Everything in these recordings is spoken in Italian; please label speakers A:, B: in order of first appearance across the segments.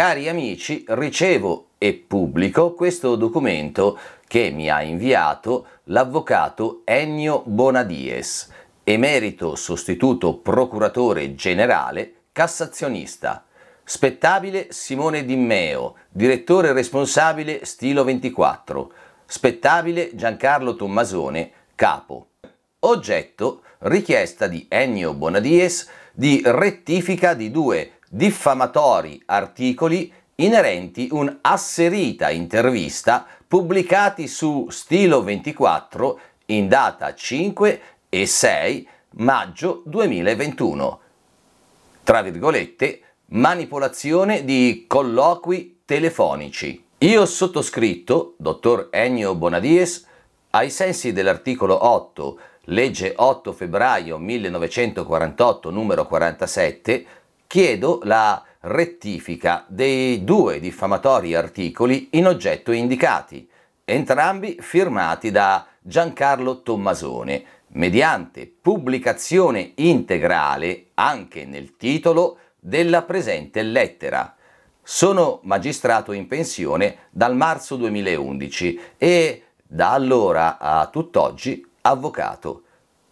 A: Cari amici, ricevo e pubblico questo documento che mi ha inviato l'avvocato Ennio Bonadies, emerito sostituto procuratore generale cassazionista. Spettabile Simone Di Meo, direttore responsabile Stilo 24. Spettabile Giancarlo Tommasone, capo. Oggetto richiesta di Ennio Bonadies di rettifica di due diffamatori articoli inerenti un'asserita intervista pubblicati su Stilo 24 in data 5 e 6 maggio 2021. Tra virgolette, manipolazione di colloqui telefonici. Io sottoscritto, dottor Ennio Bonadies, ai sensi dell'articolo 8, legge 8 febbraio 1948 numero 47, chiedo la rettifica dei due diffamatori articoli in oggetto indicati, entrambi firmati da Giancarlo Tommasone, mediante pubblicazione integrale anche nel titolo della presente lettera. Sono magistrato in pensione dal marzo 2011 e da allora a tutt'oggi avvocato.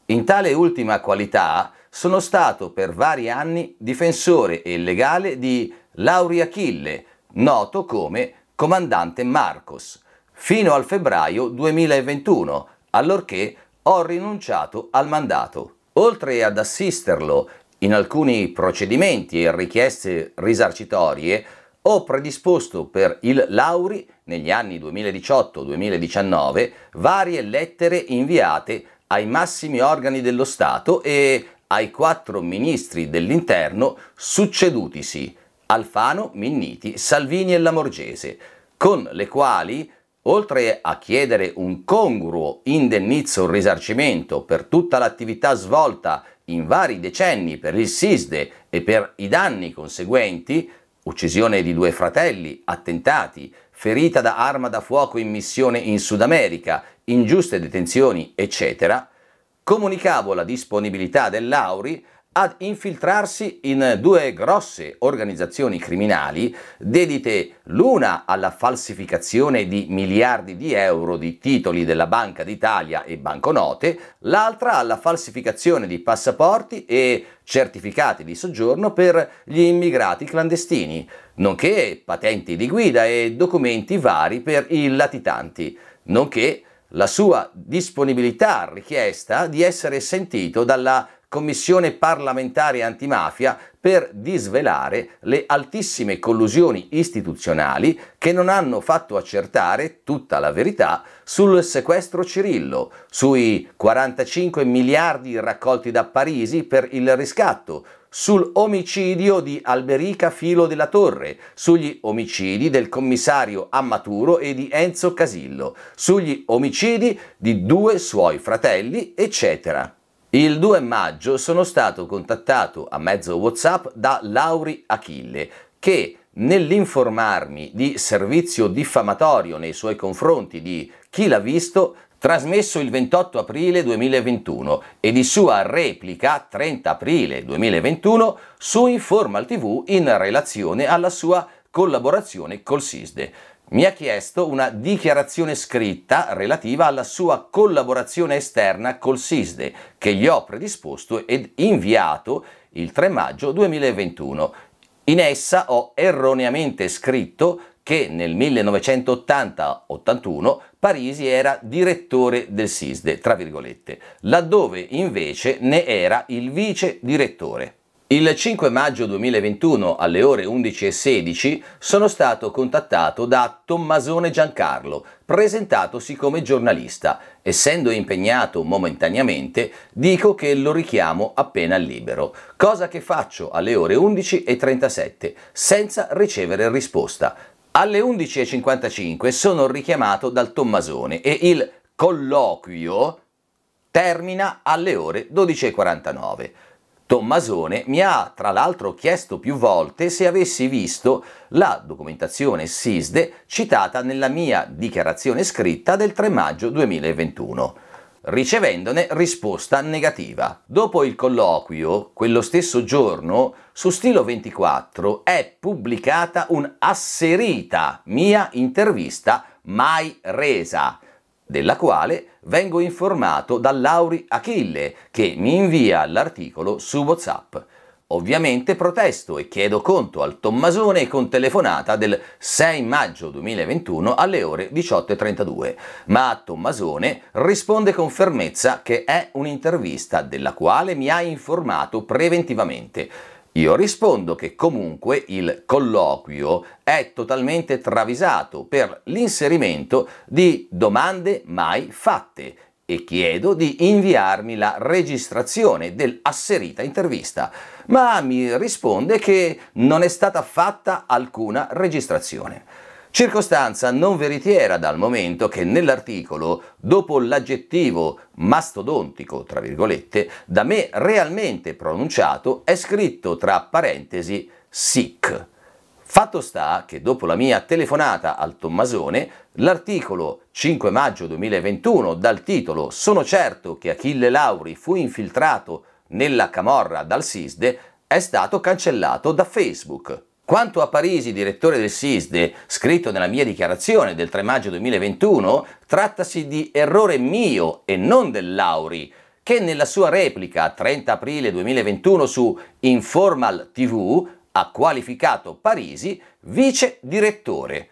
A: In tale ultima qualità sono stato per vari anni difensore e legale di Lauri Achille, noto come comandante Marcos, fino al febbraio 2021, allorché ho rinunciato al mandato. Oltre ad assisterlo in alcuni procedimenti e richieste risarcitorie, ho predisposto per il Lauri, negli anni 2018-2019, varie lettere inviate ai massimi organi dello Stato e ai quattro ministri dell'interno succedutisi Alfano, Minniti, Salvini e Lamorgese, con le quali oltre a chiedere un congruo indennizzo risarcimento per tutta l'attività svolta in vari decenni per il SISDE e per i danni conseguenti, uccisione di due fratelli, attentati, ferita da arma da fuoco in missione in Sud America, ingiuste detenzioni, eccetera, comunicavo la disponibilità dell'Auri ad infiltrarsi in due grosse organizzazioni criminali dedite l'una alla falsificazione di miliardi di euro di titoli della Banca d'Italia e banconote, l'altra alla falsificazione di passaporti e certificati di soggiorno per gli immigrati clandestini, nonché patenti di guida e documenti vari per i latitanti, nonché la sua disponibilità richiesta di essere sentito dalla Commissione parlamentare antimafia per disvelare le altissime collusioni istituzionali che non hanno fatto accertare tutta la verità sul sequestro Cirillo, sui 45 miliardi raccolti da Parisi per il riscatto, sul omicidio di Alberica Filo della Torre, sugli omicidi del commissario Ammaturo e di Enzo Casillo, sugli omicidi di due suoi fratelli, eccetera. Il 2 maggio sono stato contattato a mezzo WhatsApp da Lauri Achille, che nell'informarmi di servizio diffamatorio nei suoi confronti di chi l'ha visto, trasmesso il 28 aprile 2021 e di sua replica 30 aprile 2021 su Informal TV in relazione alla sua collaborazione col SISDE mi ha chiesto una dichiarazione scritta relativa alla sua collaborazione esterna col SISDE, che gli ho predisposto ed inviato il 3 maggio 2021. In essa ho erroneamente scritto che nel 1980-81 Parisi era direttore del SISDE, tra virgolette, laddove invece ne era il vice direttore. Il 5 maggio 2021 alle ore 11.16 sono stato contattato da Tommasone Giancarlo, presentatosi come giornalista. Essendo impegnato momentaneamente, dico che lo richiamo appena libero, cosa che faccio alle ore 11.37, senza ricevere risposta. Alle 11.55 sono richiamato dal Tommasone e il colloquio termina alle ore 12.49. Tommasone mi ha tra l'altro chiesto più volte se avessi visto la documentazione SISDE citata nella mia dichiarazione scritta del 3 maggio 2021 ricevendone risposta negativa. Dopo il colloquio, quello stesso giorno, su Stilo 24 è pubblicata un'asserita mia intervista mai resa, della quale vengo informato da Lauri Achille, che mi invia l'articolo su WhatsApp. Ovviamente protesto e chiedo conto al Tommasone con telefonata del 6 maggio 2021 alle ore 18.32, ma Tommasone risponde con fermezza che è un'intervista della quale mi ha informato preventivamente. Io rispondo che comunque il colloquio è totalmente travisato per l'inserimento di domande mai fatte e chiedo di inviarmi la registrazione dell'asserita intervista, ma mi risponde che non è stata fatta alcuna registrazione. Circostanza non veritiera dal momento che nell'articolo, dopo l'aggettivo mastodontico, tra virgolette, da me realmente pronunciato, è scritto tra parentesi sic. Fatto sta che dopo la mia telefonata al Tommasone, l'articolo 5 maggio 2021 dal titolo Sono certo che Achille Lauri fu infiltrato nella camorra dal SISDE è stato cancellato da Facebook quanto a Parisi, direttore del SISDE, scritto nella mia dichiarazione del 3 maggio 2021, trattasi di errore mio e non del Lauri, che nella sua replica 30 aprile 2021 su Informal TV ha qualificato Parisi vice direttore.